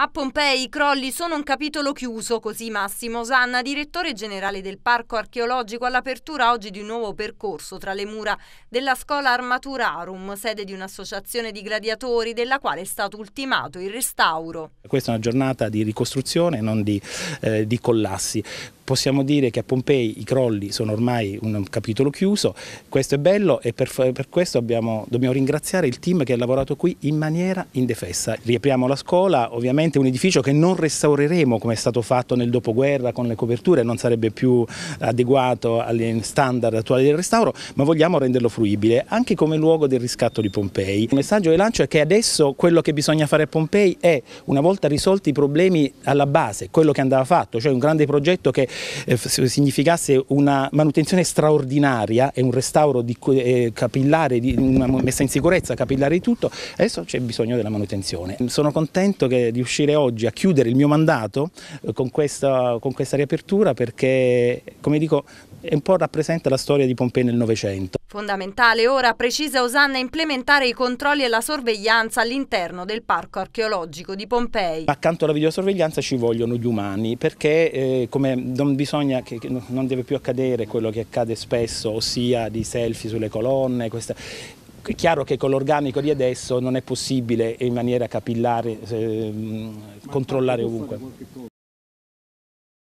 A Pompei i crolli sono un capitolo chiuso, così Massimo Sanna, direttore generale del Parco Archeologico, all'apertura oggi di un nuovo percorso tra le mura della Scola Armaturarum, sede di un'associazione di gladiatori della quale è stato ultimato il restauro. Questa è una giornata di ricostruzione, non di, eh, di collassi possiamo dire che a Pompei i crolli sono ormai un capitolo chiuso, questo è bello e per, per questo abbiamo, dobbiamo ringraziare il team che ha lavorato qui in maniera indefessa. Riapriamo la scuola, ovviamente un edificio che non restaureremo come è stato fatto nel dopoguerra con le coperture, non sarebbe più adeguato agli standard attuali del restauro, ma vogliamo renderlo fruibile anche come luogo del riscatto di Pompei. Il messaggio che lancio è che adesso quello che bisogna fare a Pompei è, una volta risolti i problemi alla base, quello che andava fatto, cioè un grande progetto che eh, significasse una manutenzione straordinaria e un restauro di, eh, capillare, di, una messa in sicurezza capillare di tutto, adesso c'è bisogno della manutenzione. Sono contento che riuscire oggi a chiudere il mio mandato eh, con, questa, con questa riapertura perché, come dico, un po' rappresenta la storia di Pompei nel Novecento. Fondamentale ora, precisa Osanna, implementare i controlli e la sorveglianza all'interno del parco archeologico di Pompei. Accanto alla videosorveglianza ci vogliono gli umani perché, eh, come domanda non, bisogna, che, non deve più accadere quello che accade spesso, ossia di selfie sulle colonne, questa, è chiaro che con l'organico di adesso non è possibile in maniera capillare eh, controllare ovunque.